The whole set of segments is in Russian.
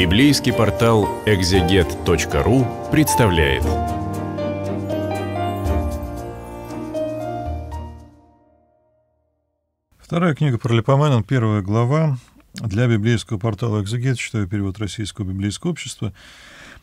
Библейский портал экзегет.ру представляет. Вторая книга про Липоменон, первая глава. Для библейского портала «Экзегет» читаю перевод Российского библейского общества.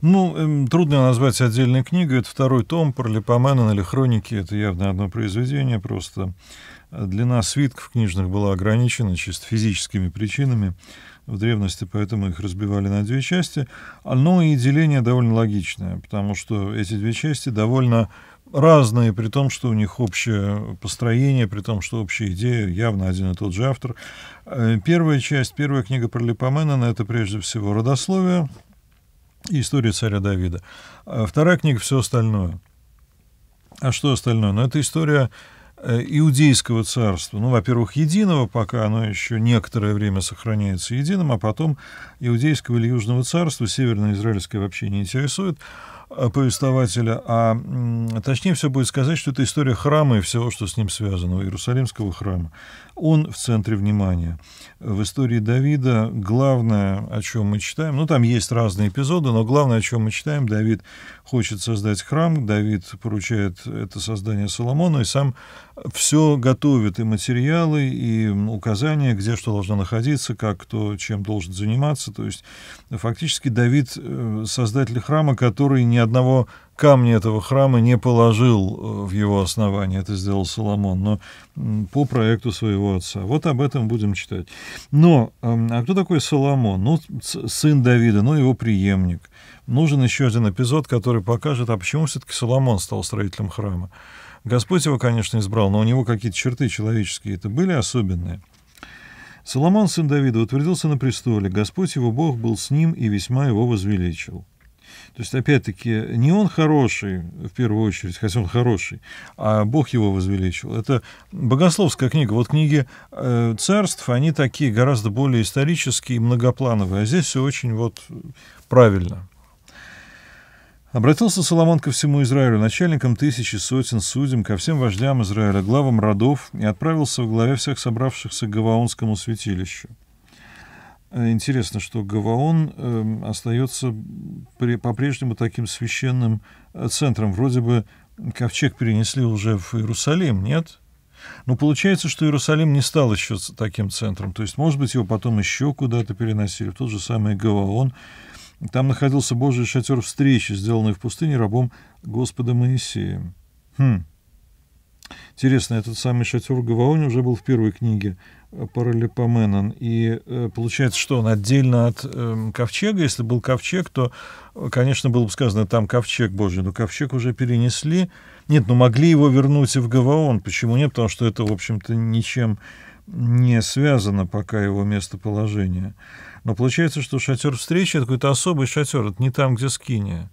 Ну, эм, трудно назвать отдельной книгой. Это второй том про Липоменон или Хроники. Это явно одно произведение. Просто длина свитков книжных была ограничена чисто физическими причинами в древности, поэтому их разбивали на две части. Но и деление довольно логичное, потому что эти две части довольно разные, при том, что у них общее построение, при том, что общая идея, явно один и тот же автор. Э, первая часть, первая книга про Липоменена — это прежде всего «Родословие» и «История царя Давида». А вторая книга — все остальное. А что остальное? Ну, это история Э, иудейского царства. Ну, во-первых, единого, пока оно еще некоторое время сохраняется единым, а потом иудейского или южного царства, северное израильское вообще не интересует. Э, повествователя, а точнее все будет сказать, что это история храма и всего, что с ним связано, Иерусалимского храма. Он в центре внимания. В истории Давида главное, о чем мы читаем, ну там есть разные эпизоды, но главное, о чем мы читаем, Давид хочет создать храм, Давид поручает это создание Соломону и сам все готовит, и материалы, и указания, где что должно находиться, как кто чем должен заниматься. То есть фактически Давид э, создатель храма, который не одного камня этого храма не положил э, в его основание. Это сделал Соломон, но по проекту своего отца. Вот об этом будем читать. Но, эм, а кто такой Соломон? Ну, сын Давида, ну, его преемник. Нужен еще один эпизод, который покажет, а почему все-таки Соломон стал строителем храма. Господь его, конечно, избрал, но у него какие-то черты человеческие это были особенные. Соломон, сын Давида, утвердился на престоле. Господь его Бог был с ним и весьма его возвеличил. То есть, опять-таки, не он хороший, в первую очередь, хотя он хороший, а Бог его возвеличил. Это богословская книга. Вот книги э, царств, они такие гораздо более исторические и многоплановые. А здесь все очень вот правильно. Обратился Соломон ко всему Израилю, начальникам тысяч и сотен судим, ко всем вождям Израиля, главам родов, и отправился в главе всех собравшихся к Гаваонскому святилищу. Э, интересно, что Гаваон эм, остается по-прежнему таким священным э, центром. Вроде бы ковчег перенесли уже в Иерусалим, нет? Но ну, получается, что Иерусалим не стал еще таким центром. То есть, может быть, его потом еще куда-то переносили, в тот же самый Гаваон. Там находился Божий шатер встречи, сделанный в пустыне рабом Господа Моисеем. Хм. Интересно, этот самый шатер в Гаваоне уже был в первой книге Паралипоменон. И э, получается, что он отдельно от э, ковчега. Если был ковчег, то, конечно, было бы сказано, там ковчег Божий. Но ковчег уже перенесли. Нет, ну могли его вернуть и в Гаваон. Почему нет? Потому что это, в общем-то, ничем не связано пока его местоположение. Но получается, что шатер встречи — это какой-то особый шатер. Это не там, где скиния.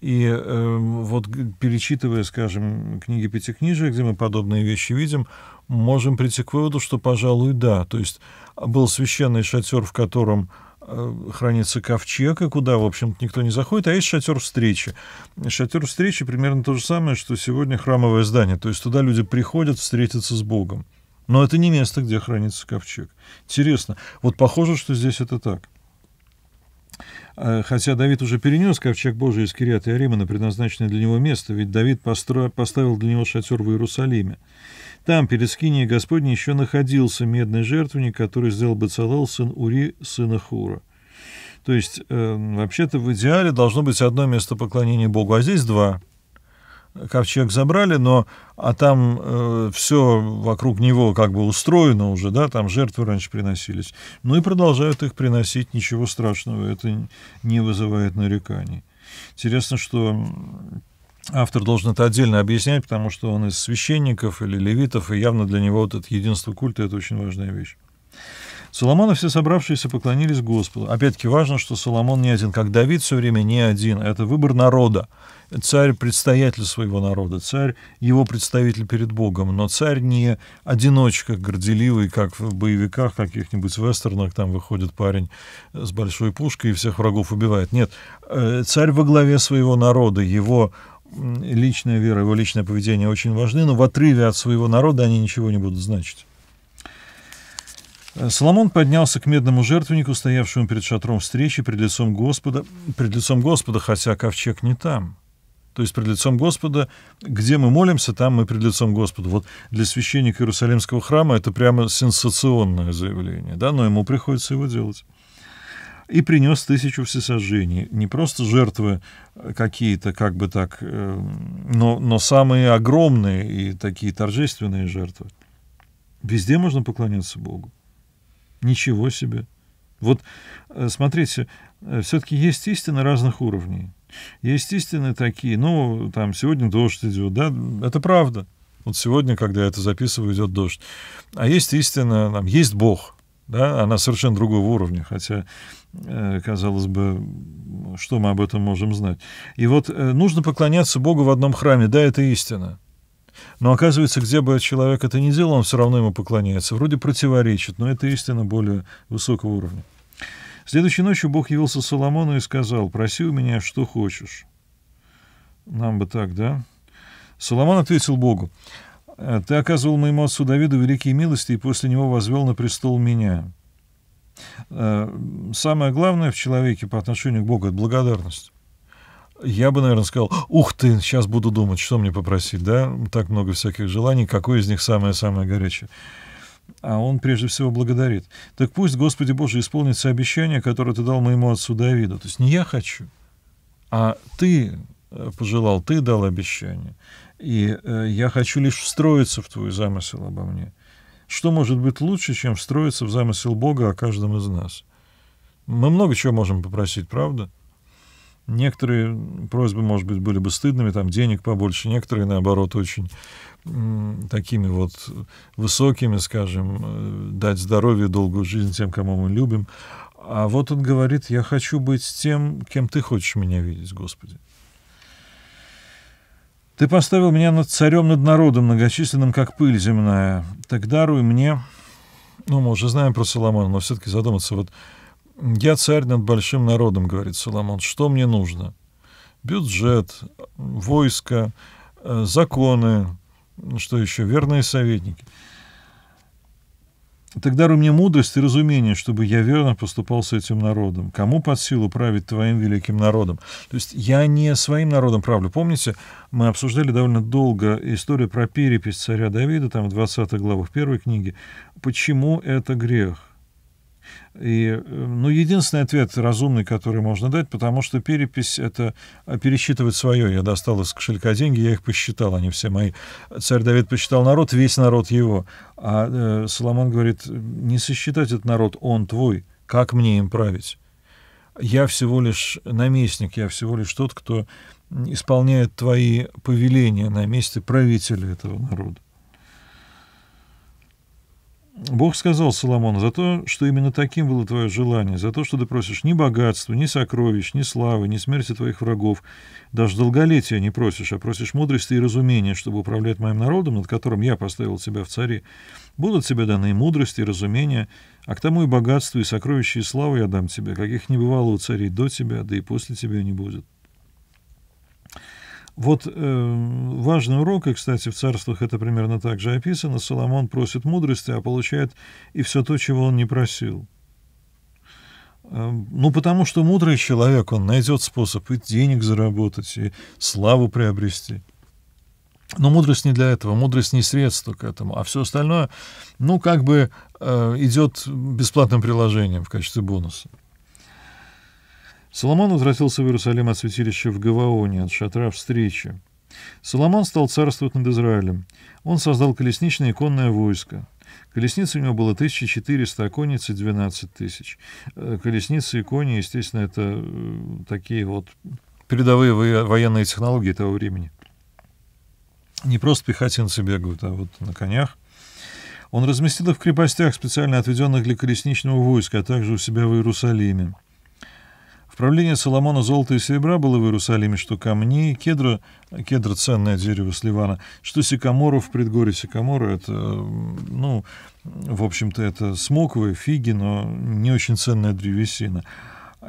И э, вот перечитывая, скажем, книги пятикнижия, где мы подобные вещи видим, можем прийти к выводу, что, пожалуй, да. То есть а, был священный шатер, в котором э, хранится ковчег, и куда, в общем-то, никто не заходит, а есть шатер встречи. Шатер встречи примерно то же самое, что сегодня храмовое здание. То есть туда люди приходят встретиться с Богом. Но это не место, где хранится ковчег. Интересно. Вот похоже, что здесь это так. А, хотя Давид уже перенес ковчег Божий из Кириата и Арима на предназначенное для него место, ведь Давид постро... поставил для него шатер в Иерусалиме. Там, перед скинией Господней, еще находился медный жертвенник, который сделал Бацалал, сын Ури, сына Хура. То есть, э, вообще-то, в идеале должно быть одно место поклонения Богу, а здесь два – ковчег забрали, но а там э, все вокруг него как бы устроено уже, да, там жертвы раньше приносились. Ну и продолжают их приносить, ничего страшного, это не вызывает нареканий. Интересно, что автор должен это отдельно объяснять, потому что он из священников или левитов, и явно для него вот это единство культа – это очень важная вещь. Соломон и все собравшиеся поклонились Господу. Опять-таки важно, что Соломон не один, как Давид все время не один. Это выбор народа. Царь – предстоятель своего народа, царь – его представитель перед Богом, но царь не одиночка, горделивый, как в боевиках каких-нибудь вестернах, там выходит парень с большой пушкой и всех врагов убивает. Нет, э, царь во главе своего народа, его личная вера, его личное поведение очень важны, но в отрыве от своего народа они ничего не будут значить. Соломон поднялся к медному жертвеннику, стоявшему перед шатром встречи, пред лицом Господа, пред лицом Господа, хотя ковчег не там. То есть пред лицом Господа, где мы молимся, там мы пред лицом Господа. Вот для священника Иерусалимского храма это прямо сенсационное заявление, да, но ему приходится его делать. И принес тысячу всесожжений. Не просто жертвы какие-то, как бы так, э, но, но самые огромные и такие торжественные жертвы. Везде можно поклоняться Богу. Ничего себе. Вот э, смотрите, э, все-таки есть истины разных уровней. Есть истины такие, ну, там, сегодня дождь идет, да, это правда. Вот сегодня, когда я это записываю, идет дождь. А есть истина, там, есть Бог, да, она совершенно другого уровня, хотя, э, казалось бы, что мы об этом можем знать. И вот нужно поклоняться Богу в одном храме, да, это истина. Но оказывается, где бы человек это ни делал, он все равно ему поклоняется. Вроде противоречит, но это истина более высокого уровня. Следующей ночью Бог явился Соломону и сказал, «Проси у меня, что хочешь». Нам бы так, да? Соломон ответил Богу, «Ты оказывал моему отцу Давиду великие милости и после него возвел на престол меня». Э, самое главное в человеке по отношению к Богу — это благодарность я бы, наверное, сказал, ух ты, сейчас буду думать, что мне попросить, да, так много всяких желаний, какое из них самое-самое горячее. А он прежде всего благодарит. Так пусть, Господи Боже, исполнится обещание, которое ты дал моему отцу Давиду. То есть не я хочу, а ты э, пожелал, ты дал обещание. И э, я хочу лишь встроиться в твой замысел обо мне. Что может быть лучше, чем встроиться в замысел Бога о каждом из нас? Мы много чего можем попросить, правда? — Некоторые просьбы, может быть, были бы стыдными, там денег побольше, некоторые, наоборот, очень такими вот высокими, скажем, э, дать здоровье, долгую жизнь тем, кому мы любим. А вот он говорит, я хочу быть тем, кем ты хочешь меня видеть, Господи. Ты поставил меня над царем, над народом, многочисленным, как пыль земная. Так даруй мне... Ну, мы уже знаем про Соломона, но все-таки задуматься, вот «Я царь над большим народом», — говорит Соломон. «Что мне нужно? Бюджет, войско, э, законы, что еще, верные советники. Тогда у меня мудрость и разумение, чтобы я верно поступал с этим народом. Кому под силу править твоим великим народом? То есть я не своим народом правлю. Помните, мы обсуждали довольно долго историю про перепись царя Давида, там в 20 главах первой книги. Почему это грех? И, э, ну, единственный ответ разумный, который можно дать, потому что перепись — это а, пересчитывать свое. Я достал из кошелька деньги, я их посчитал, они все мои. Царь Давид посчитал народ, весь народ его. А э, Соломон говорит, не сосчитать этот народ, он твой, как мне им править? Я всего лишь наместник, я всего лишь тот, кто исполняет твои повеления на месте правителя этого народа. Бог сказал Соломону за то, что именно таким было твое желание, за то, что ты просишь ни богатства, ни сокровищ, ни славы, ни смерти твоих врагов, даже долголетия не просишь, а просишь мудрости и разумения, чтобы управлять моим народом, над которым я поставил тебя в царе. Будут тебе даны и мудрости, и разумения, а к тому и богатство, и сокровища, и славы я дам тебе, каких не бывало у царей до тебя, да и после тебя не будет». Вот э, важный урок, и, кстати, в царствах это примерно так же описано, Соломон просит мудрости, а получает и все то, чего он не просил. Э, ну, потому что мудрый человек, он найдет способ и денег заработать, и славу приобрести. Но мудрость не для этого, мудрость не средство к этому, а все остальное, ну, как бы э, идет бесплатным приложением в качестве бонуса. Соломон возвратился в Иерусалим от святилища в Гаваоне, от шатра встречи. Соломон стал царствовать над Израилем. Он создал колесничное конное войско. Колесниц у него было 1400, а конницы 12 тысяч. Э, колесницы и кони, естественно, это э, такие вот передовые военные технологии того времени. Не просто пехотинцы бегают, а вот на конях. Он разместил их в крепостях, специально отведенных для колесничного войска, а также у себя в Иерусалиме. Правление Соломона золота и серебра было в Иерусалиме, что камни, кедра, кедра ценное дерево с Ливана, что сикамору в предгоре сикамора, это, ну, в общем-то, это смоковые фиги, но не очень ценная древесина.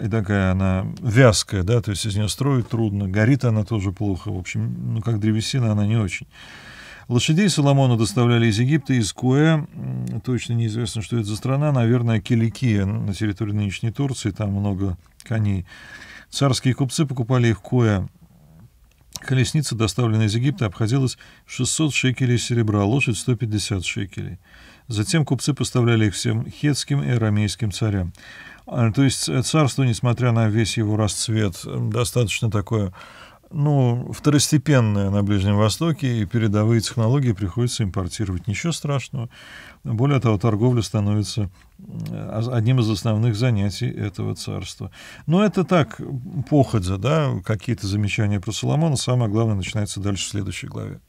И такая она вязкая, да, то есть из нее строить трудно, горит она тоже плохо, в общем, ну, как древесина она не очень. Лошадей Соломона доставляли из Египта, из Куэ, точно неизвестно, что это за страна, наверное, Киликия, на территории нынешней Турции, там много коней. Царские купцы покупали их в Куэ. Колесница, доставленная из Египта, обходилась 600 шекелей серебра, лошадь 150 шекелей. Затем купцы поставляли их всем хетским и арамейским царям. А, то есть э, царство, несмотря на весь его расцвет, достаточно такое ну, второстепенная на Ближнем Востоке, и передовые технологии приходится импортировать. Ничего страшного. Более того, торговля становится э, а, одним из основных занятий этого царства. Но это так, походя, да, какие-то замечания про Соломона. Самое главное начинается дальше в следующей главе.